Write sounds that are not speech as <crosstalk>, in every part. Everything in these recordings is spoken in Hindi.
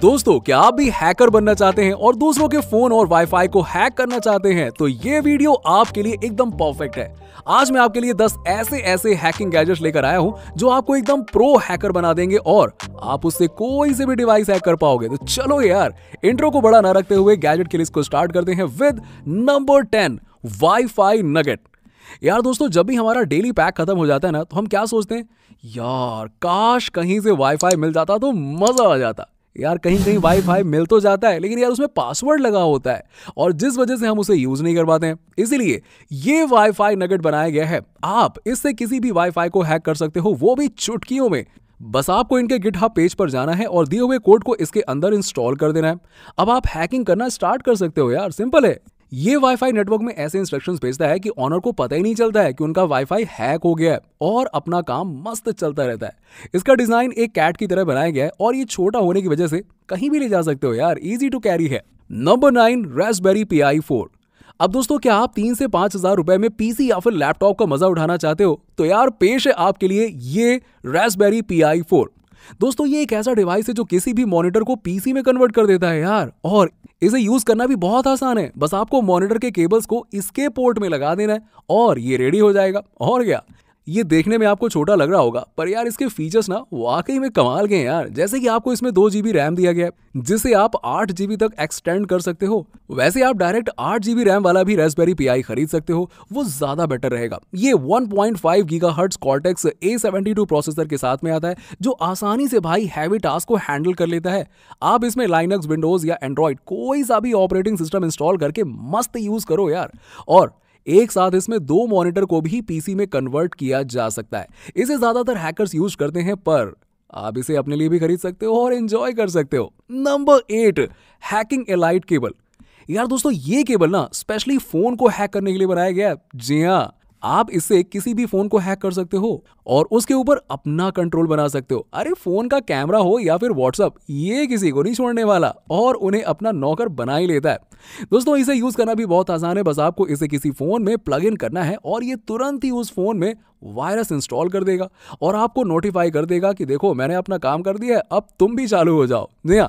दोस्तों क्या आप भी हैकर बनना चाहते हैं और दूसरों के फोन और वाईफाई को हैक करना चाहते हैं तो ये वीडियो आपके लिए एकदम परफेक्ट है आज मैं आपके लिए 10 ऐसे ऐसे हैकिंग गैजेट्स लेकर आया हूँ जो आपको एकदम प्रो हैकर बना देंगे और आप उससे कोई से भी डिवाइस हैक कर पाओगे तो चलो यार इंट्रो को बड़ा ना रखते हुए गैजेट के लिस्ट को स्टार्ट करते हैं with number ten Y nugget यार दोस्तों जब भी हमारा डेली पैक खत्म हो जाता है ना तो हम क्या सोचते हैं यार काश कहीं से वाईफाई मिल जाता तो मजा आ जाता यार कहीं कहीं वाईफाई मिल तो जाता है लेकिन यार उसमें पासवर्ड लगा होता है और जिस वजह से हम उसे यूज नहीं कर पाते हैं इसीलिए ये वाईफाई नगेट बनाया गया है आप इससे किसी भी वाईफाई को हैक कर सकते हो वो भी चुटकियों में बस आपको इनके गिटहब पेज पर जाना है और दिए हुए कोड को इसके अंदर इंस्टॉल कर देना है अब आप हैकिंग करना स्टार्ट कर सकते हो यार सिंपल है ये वाईफाई नेटवर्क में ऐसे इंस्ट्रक्शन भेजता है कि ऑनर को पता ही नहीं चलता है कि उनका वाईफाई हैक हो गया है और अपना काम मस्त चलता रहता है इसका डिजाइन एक कैट की तरह बनाया गया है और ये छोटा होने की वजह से कहीं भी ले जा सकते हो यार इजी टू कैरी है number nine Raspberry Pi I four अब दोस्तों क्या आप तीन से पांच हजार रुपए में पीसी या फिर लैपटॉप का मजा उठाना चाहते हो तो यार पेश है आपके लिए ये रेसबेरी पी आई फोर दोस्तों ये एक ऐसा डिवाइस है जो किसी भी मॉनिटर को पीसी में कन्वर्ट कर देता है यार और इसे यूज करना भी बहुत आसान है बस आपको मॉनिटर के केबल्स को इसके पोर्ट में लगा देना है और ये रेडी हो जाएगा और क्या ये देखने में आपको छोटा लग रहा होगा पर यार इसके फीचर्स ना वाकई में कमाल के हैं यार जैसे कि आपको इसमें दो जीबी रैम दिया गया है जिसे आप आठ जीबी तक एक्सटेंड कर सकते हो वैसे आप डायरेक्ट आठ जीबी रैम वाला भी रेसबेरी पीआई खरीद सकते हो वो ज्यादा बेटर रहेगा ये one point five giga hertz Cortex A72 processor के साथ में आता है जो आसानी से भाई हैवी टास्क को हैंडल कर लेता है आप इसमें लाइनक्स विंडोज या एंड्रॉइड कोई सा भी ऑपरेटिंग सिस्टम इंस्टॉल करके मस्त यूज करो यार और एक साथ इसमें दो मॉनिटर को भी पीसी में कन्वर्ट किया जा सकता है इसे ज्यादातर हैकर्स यूज करते हैं पर आप इसे अपने लिए भी खरीद सकते हो और एंजॉय कर सकते हो number eight hacking elite cable यार दोस्तों ये केबल ना स्पेशली फोन को हैक करने के लिए बनाया गया है जी हाँ आप इससे किसी भी फोन को हैक कर सकते हो और उसके ऊपर अपना कंट्रोल बना सकते हो अरे फोन का कैमरा हो या फिर व्हाट्सअप ये किसी को नहीं छोड़ने वाला और उन्हें अपना नौकर बना ही लेता है दोस्तों इसे यूज करना भी बहुत आसान है बस आपको इसे किसी फोन में प्लग इन करना है और ये तुरंत ही उस फोन में वायरस इंस्टॉल कर देगा और आपको नोटिफाई कर देगा कि देखो मैंने अपना काम कर दिया है अब तुम भी चालू हो जाओ जी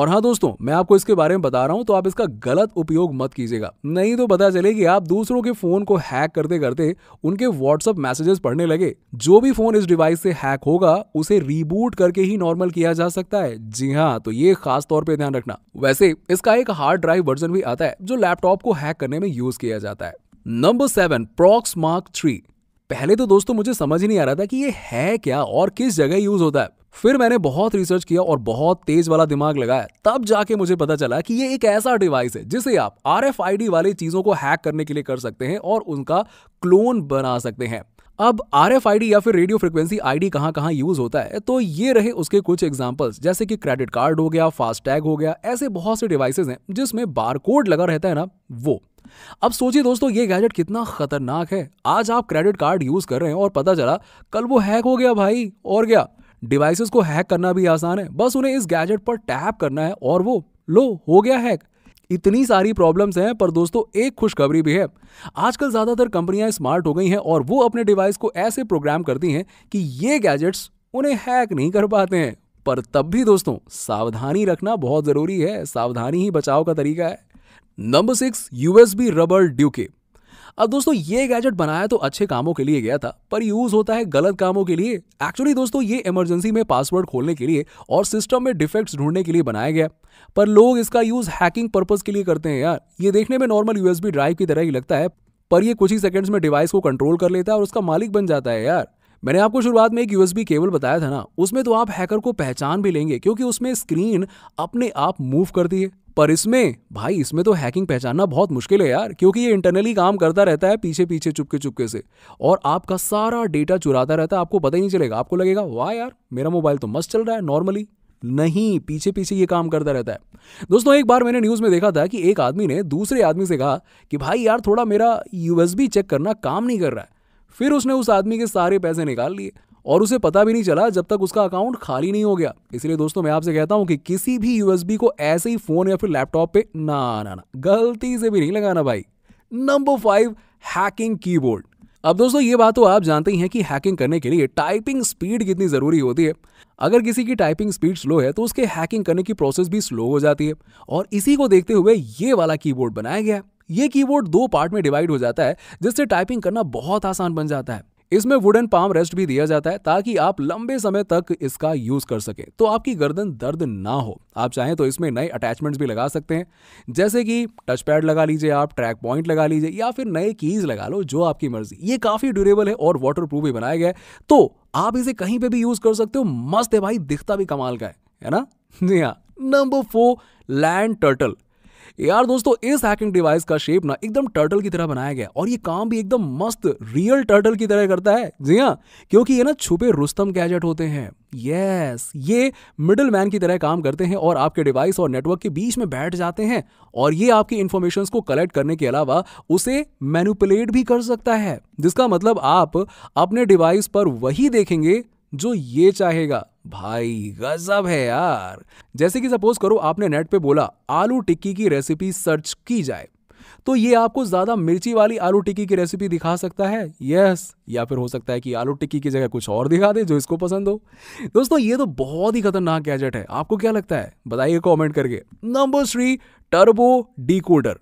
और हाँ दोस्तों मैं आपको इसके बारे में बता रहा हूँ तो आप इसका गलत उपयोग मत कीजिएगा नहीं तो पता चले कि आप दूसरों के फोन को हैक करते करते उनके व्हाट्सएप मैसेजेस पढ़ने लगे जो भी भी फोन इस डिवाइस से हैक होगा उसे रीबूट करके ही नॉर्मल किया जा सकता है जी हाँ तो ये खास तौर पे ध्यान रखना वैसे इसका एक हार्ड ड्राइव वर्जन भी आता है जो लैपटॉप को हैक करने में यूज किया जाता है number seven Proxmark three पहले तो दोस्तों मुझे समझ ही नहीं आ रहा था कि ये है क्या और किस जगह यूज होता है फिर मैंने बहुत रिसर्च किया और बहुत तेज वाला दिमाग लगाया तब जाके मुझे पता चला कि ये एक ऐसा डिवाइस है जिसे आप आर एफ वाली चीजों को हैक करने के लिए कर सकते हैं और उनका क्लोन बना सकते हैं अब आर एफ आई डी या फिर रेडियो फ्रिक्वेंसी आई डी कहाँ कहाँ यूज होता है तो ये रहे उसके कुछ एग्जाम्पल्स जैसे कि क्रेडिट कार्ड हो गया फास्टैग हो गया ऐसे बहुत से डिवाइसेज हैं जिसमें बार कोड लगा रहता है ना वो अब सोचिए दोस्तों ये गैजेट कितना खतरनाक है आज आप क्रेडिट कार्ड यूज कर रहे हैं और पता चला कल वो हैक हो गया भाई और क्या डिवाइसेस को हैक करना भी आसान है बस उन्हें इस गैजेट पर टैप करना है और वो लो हो गया हैक इतनी सारी प्रॉब्लम्स हैं पर दोस्तों एक खुशखबरी भी है आजकल ज़्यादातर कंपनियां स्मार्ट हो गई हैं और वो अपने डिवाइस को ऐसे प्रोग्राम करती हैं कि ये गैजेट्स उन्हें हैक नहीं कर पाते हैं पर तब भी दोस्तों सावधानी रखना बहुत ज़रूरी है सावधानी ही बचाव का तरीका है number six USB rubber ducky अब दोस्तों ये गैजेट बनाया तो अच्छे कामों के लिए गया था पर यूज होता है गलत कामों के लिए एक्चुअली दोस्तों ये इमरजेंसी में पासवर्ड खोलने के लिए और सिस्टम में डिफेक्ट्स ढूंढने के लिए बनाया गया पर लोग इसका यूज हैकिंग पर्पज के लिए करते हैं यार ये देखने में नॉर्मल यूएसबी ड्राइव की तरह ही लगता है पर ये कुछ ही सेकंड्स में डिवाइस को कंट्रोल कर लेता है और उसका मालिक बन जाता है यार मैंने आपको शुरुआत में एक यूएसबी केबल बताया था ना उसमें तो आप हैकर को पहचान भी लेंगे क्योंकि उसमें स्क्रीन अपने आप मूव करती है पर इसमें भाई इसमें तो हैकिंग पहचानना बहुत मुश्किल है यार क्योंकि ये इंटरनली काम करता रहता है पीछे पीछे चुपके चुपके से और आपका सारा डेटा चुराता रहता है आपको पता ही नहीं चलेगा आपको लगेगा वाह यार मेरा मोबाइल तो मस्त चल रहा है नॉर्मली नहीं पीछे पीछे ये काम करता रहता है दोस्तों एक बार मैंने न्यूज़ में देखा था कि एक आदमी ने दूसरे आदमी से कहा कि भाई यार थोड़ा मेरा यूएसबी चेक करना काम नहीं कर रहा है फिर उसने उस आदमी के सारे पैसे निकाल लिए और उसे पता भी नहीं चला जब तक उसका अकाउंट खाली नहीं हो गया इसलिए दोस्तों मैं आपसे कहता हूं कि किसी भी यूएसबी को ऐसे ही फोन या फिर लैपटॉप पे ना ना ना गलती से भी नहीं लगाना भाई नंबर फाइव हैकिंग कीबोर्ड अब दोस्तों ये बात तो आप जानते ही हैं कि हैकिंग करने के लिए टाइपिंग स्पीड कितनी ज़रूरी होती है अगर किसी की टाइपिंग स्पीड स्लो है तो उसके हैकिंग करने की प्रोसेस भी स्लो हो जाती है और इसी को देखते हुए ये वाला कीबोर्ड बनाया गया है ये कीबोर्ड दो पार्ट में डिवाइड हो जाता है जिससे टाइपिंग करना बहुत आसान बन जाता है इसमें वुडन पाम रेस्ट भी दिया जाता है ताकि आप लंबे समय तक इसका यूज कर सकें तो आपकी गर्दन दर्द ना हो आप चाहें तो इसमें नए अटैचमेंट्स भी लगा सकते हैं जैसे कि टच पैड लगा लीजिए आप ट्रैक पॉइंट लगा लीजिए या फिर नए कीज लगा लो जो आपकी मर्जी ये काफ़ी ड्यूरेबल है और वाटर प्रूफ भी बनाया गया है तो आप इसे कहीं पर भी यूज़ कर सकते हो मस्त है भाई दिखता भी कमाल का है है ना जी हाँ नंबर फोर लैंड टर्टल यार दोस्तों इस हैकिंग डिवाइस का शेप ना एकदम टर्टल की तरह बनाया गया और ये काम भी एकदम मस्त रियल टर्टल की तरह करता है जी हाँ क्योंकि ये ना छुपे रुस्तम गैजेट होते हैं यस ये मिडल मैन की तरह काम करते हैं और आपके डिवाइस और नेटवर्क के बीच में बैठ जाते हैं और ये आपकी इन्फॉर्मेशन को कलेक्ट करने के अलावा उसे मैनुपुलेट भी कर सकता है जिसका मतलब आप अपने डिवाइस पर वही देखेंगे जो ये चाहेगा भाई गजब है यार जैसे कि सपोज करो आपने नेट पे बोला आलू टिक्की की रेसिपी सर्च की जाए तो ये आपको ज्यादा मिर्ची वाली आलू टिक्की की रेसिपी दिखा सकता है यस या फिर हो सकता है कि आलू टिक्की की जगह कुछ और दिखा दे जो इसको पसंद हो दोस्तों ये तो बहुत ही खतरनाक गैजेट है आपको क्या लगता है बताइए कमेंट करके नंबर थ्री टर्बो डीकोडर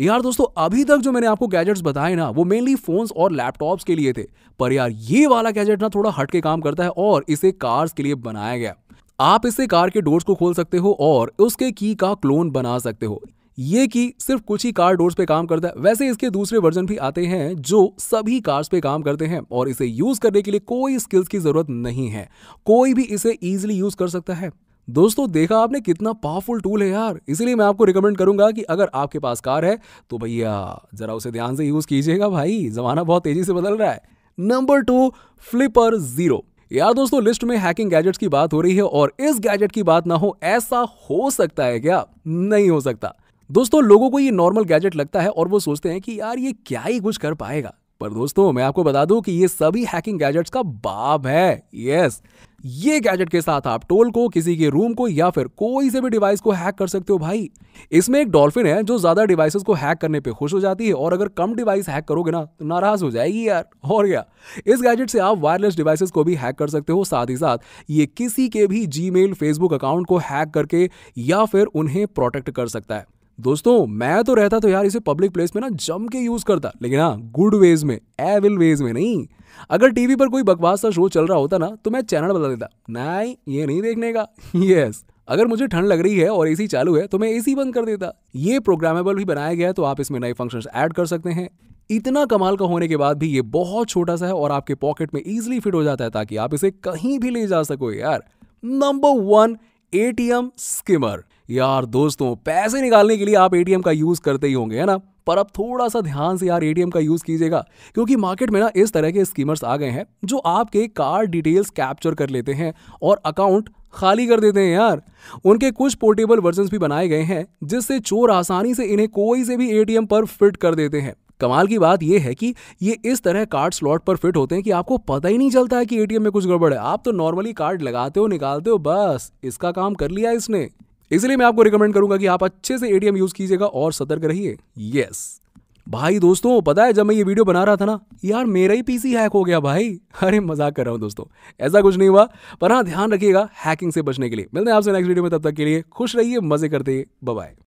यार दोस्तों अभी तक जो मैंने आपको गैजेट्स बताए ना वो मेनली फोन्स और लैपटॉप्स के लिए थे पर यार ये वाला गैजेट ना थोड़ा हटके काम करता है और इसे कार्स के लिए बनाया गया आप इसे कार के डोर्स को खोल सकते हो और उसके की का क्लोन बना सकते हो ये की सिर्फ कुछ ही कार डोर्स पे काम करता है वैसे इसके दूसरे वर्जन भी आते हैं जो सभी कार्स पे काम करते हैं और इसे यूज करने के लिए कोई स्किल्स की जरूरत नहीं है कोई भी इसे इजिली यूज कर सकता है दोस्तों देखा आपने कितना पावरफुल टूल है यार इसीलिए मैं आपको रिकमेंड करूंगा कि अगर आपके पास कार है तो भैया जरा उसे ध्यान से यूज कीजिएगा भाई जमाना बहुत तेजी से बदल रहा है नंबर टू फ्लिपर जीरो यार दोस्तों लिस्ट में हैकिंग गैजेट्स की बात हो रही है और इस गैजेट की बात ना हो ऐसा हो सकता है क्या नहीं हो सकता दोस्तों लोगों को ये नॉर्मल गैजेट लगता है और वो सोचते हैं कि यार ये क्या ही कुछ कर पाएगा पर दोस्तों मैं आपको बता दूं कि ये सभी हैकिंग गैजेट्स का बाप है यस ये गैजेट के साथ आप टोल को किसी के रूम को या फिर कोई से भी डिवाइस को हैक कर सकते हो भाई इसमें एक डॉल्फिन है जो ज्यादा डिवाइसेस को हैक करने पे खुश हो जाती है और अगर कम डिवाइस हैक करोगे ना तो नाराज हो जाएगी यार और क्या इस गैजेट से आप वायरलेस डिवाइसेस को भी हैक कर सकते हो साथ ही साथ ये किसी के भी जी फेसबुक अकाउंट को हैक करके या फिर उन्हें प्रोटेक्ट कर सकता है दोस्तों मैं तो रहता तो यार इसे पब्लिक प्लेस में ना जम के यूज करता लेकिन हाँ गुड वेज में एविल वेज में नहीं अगर टीवी पर कोई बकवास सा शो चल रहा होता ना तो मैं चैनल बदल देता नहीं ये नहीं देखने का यस <laughs> अगर मुझे ठंड लग रही है और एसी चालू है तो मैं एसी बंद कर देता ये प्रोग्रामेबल भी बनाया गया है तो आप इसमें नए फंक्शन ऐड कर सकते हैं इतना कमाल का होने के बाद भी ये बहुत छोटा सा है और आपके पॉकेट में इजिली फिट हो जाता है ताकि आप इसे कहीं भी ले जा सको यार नंबर वन एटीएम स्किमर यार दोस्तों पैसे निकालने के लिए आप एटीएम का यूज़ करते ही होंगे है ना पर अब थोड़ा सा ध्यान से यार एटीएम का यूज़ कीजिएगा क्योंकि मार्केट में ना इस तरह के स्कीमर्स आ गए हैं जो आपके कार्ड डिटेल्स कैप्चर कर लेते हैं और अकाउंट खाली कर देते हैं यार उनके कुछ पोर्टेबल वर्जन भी बनाए गए हैं जिससे चोर आसानी से इन्हें कोई से भी एटीएम पर फिट कर देते हैं कमाल की बात यह है कि ये इस तरह कार्ड स्लॉट पर फिट होते हैं कि आपको पता ही नहीं चलता है कि एटीएम में कुछ गड़बड़ है आप तो नॉर्मली कार्ड लगाते हो निकालते हो बस इसका काम कर लिया इसने इसलिए मैं आपको रिकमेंड करूंगा कि आप अच्छे से एटीएम यूज कीजिएगा और सतर्क रहिए यस भाई दोस्तों पता है जब मैं ये वीडियो बना रहा था ना यार मेरा ही पीसी हैक हो गया भाई <laughs> अरे मजाक कर रहा हूं दोस्तों ऐसा कुछ नहीं हुआ पर हाँ ध्यान रखिएगा हैकिंग से बचने के लिए मिलते हैं आपसे नेक्स्ट वीडियो में तब तक के लिए खुश रहिए मजे करते बाय